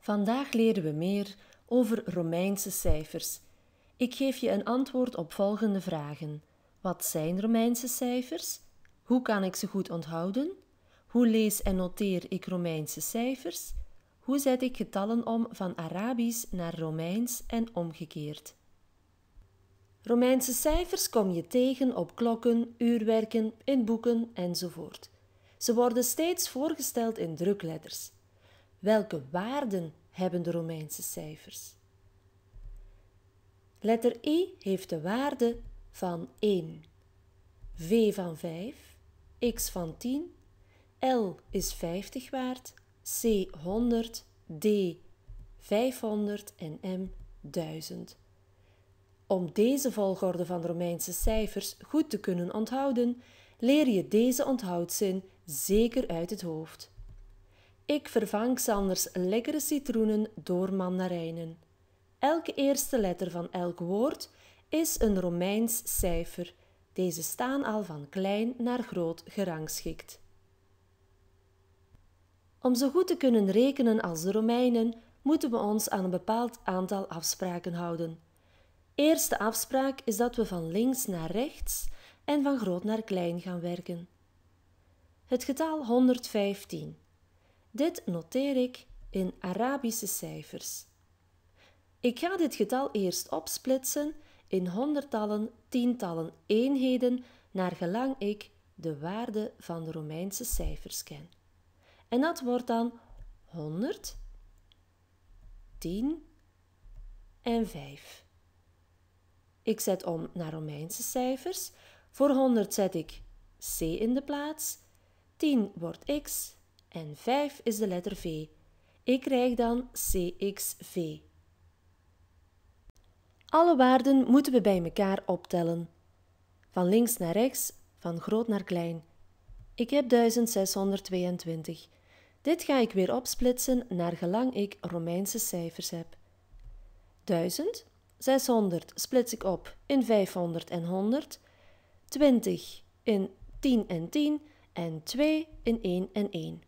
Vandaag leren we meer over Romeinse cijfers. Ik geef je een antwoord op volgende vragen. Wat zijn Romeinse cijfers? Hoe kan ik ze goed onthouden? Hoe lees en noteer ik Romeinse cijfers? Hoe zet ik getallen om van Arabisch naar Romeins en omgekeerd? Romeinse cijfers kom je tegen op klokken, uurwerken, in boeken enzovoort. Ze worden steeds voorgesteld in drukletters. Welke waarden hebben de Romeinse cijfers? Letter I e heeft de waarde van 1, V van 5, X van 10, L is 50 waard, C 100, D 500 en M 1000. Om deze volgorde van Romeinse cijfers goed te kunnen onthouden, leer je deze onthoudzin zeker uit het hoofd. Ik vervang Sanders lekkere citroenen door mandarijnen. Elke eerste letter van elk woord is een Romeins cijfer. Deze staan al van klein naar groot gerangschikt. Om zo goed te kunnen rekenen als de Romeinen, moeten we ons aan een bepaald aantal afspraken houden. Eerste afspraak is dat we van links naar rechts en van groot naar klein gaan werken. Het getal 115. Dit noteer ik in Arabische cijfers. Ik ga dit getal eerst opsplitsen in honderdtallen, tientallen eenheden naar gelang ik de waarde van de Romeinse cijfers ken. En dat wordt dan 100, 10 en 5. Ik zet om naar Romeinse cijfers. Voor 100 zet ik C in de plaats. 10 wordt X, en 5 is de letter V. Ik krijg dan CXV. Alle waarden moeten we bij elkaar optellen. Van links naar rechts, van groot naar klein. Ik heb 1622. Dit ga ik weer opsplitsen naar gelang ik Romeinse cijfers heb. 1000, 600 splits ik op in 500 en 100, 20 in 10 en 10 en 2 in 1 en 1.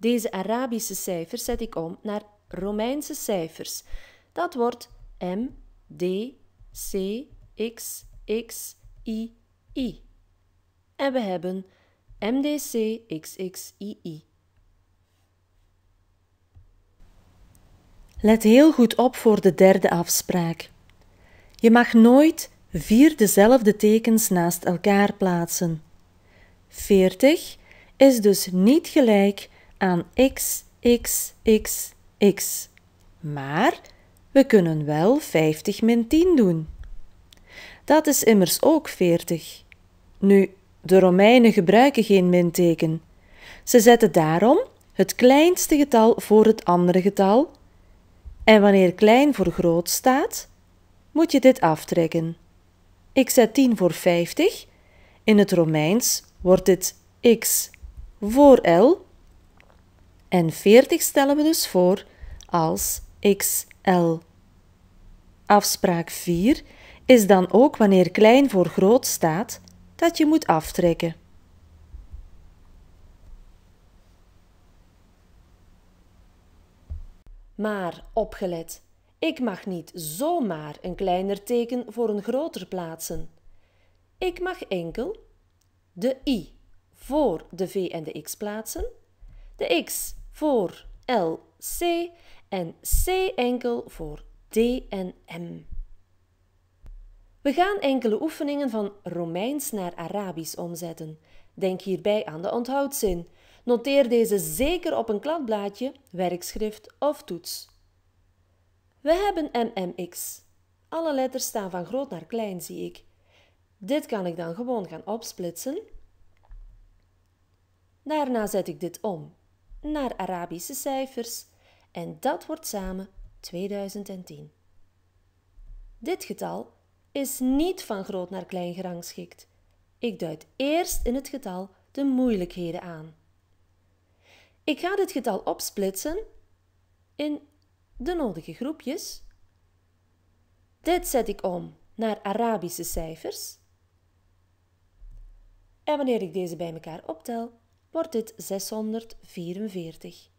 Deze Arabische cijfers zet ik om naar Romeinse cijfers. Dat wordt M, D, C, X, X, I, I. En we hebben X I I. Let heel goed op voor de derde afspraak. Je mag nooit vier dezelfde tekens naast elkaar plaatsen. 40 is dus niet gelijk aan x, x, x, x. Maar we kunnen wel 50 min 10 doen. Dat is immers ook 40. Nu, de Romeinen gebruiken geen minteken. Ze zetten daarom het kleinste getal voor het andere getal. En wanneer klein voor groot staat, moet je dit aftrekken. Ik zet 10 voor 50. In het Romeins wordt dit x voor L en 40 stellen we dus voor als xl. Afspraak 4 is dan ook wanneer klein voor groot staat dat je moet aftrekken. Maar opgelet, ik mag niet zomaar een kleiner teken voor een groter plaatsen. Ik mag enkel de i voor de v en de x plaatsen, de x voor L C en C enkel voor D en M. We gaan enkele oefeningen van Romeins naar Arabisch omzetten. Denk hierbij aan de onthoudzin. Noteer deze zeker op een kladblaadje, werkschrift of toets. We hebben MMX. Alle letters staan van groot naar klein, zie ik. Dit kan ik dan gewoon gaan opsplitsen. Daarna zet ik dit om naar Arabische cijfers en dat wordt samen 2010. Dit getal is niet van groot naar klein gerangschikt. Ik duid eerst in het getal de moeilijkheden aan. Ik ga dit getal opsplitsen in de nodige groepjes. Dit zet ik om naar Arabische cijfers. En wanneer ik deze bij elkaar optel, wordt dit 644.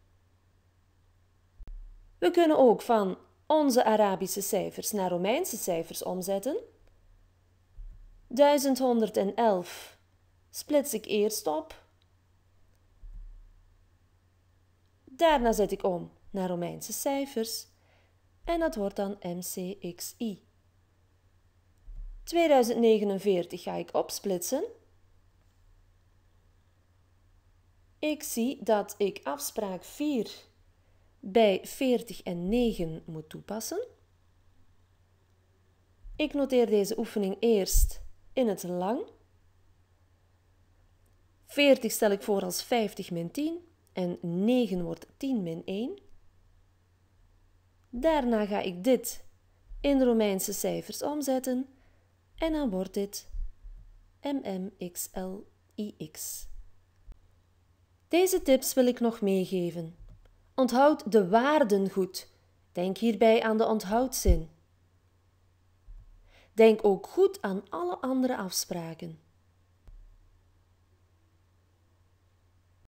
We kunnen ook van onze Arabische cijfers naar Romeinse cijfers omzetten. 1111 splits ik eerst op. Daarna zet ik om naar Romeinse cijfers en dat wordt dan MCXI. 2049 ga ik opsplitsen Ik zie dat ik afspraak 4 bij 40 en 9 moet toepassen. Ik noteer deze oefening eerst in het lang. 40 stel ik voor als 50 min 10 en 9 wordt 10 min 1. Daarna ga ik dit in Romeinse cijfers omzetten en dan wordt dit mmxlix. Deze tips wil ik nog meegeven. Onthoud de waarden goed. Denk hierbij aan de onthoudzin. Denk ook goed aan alle andere afspraken.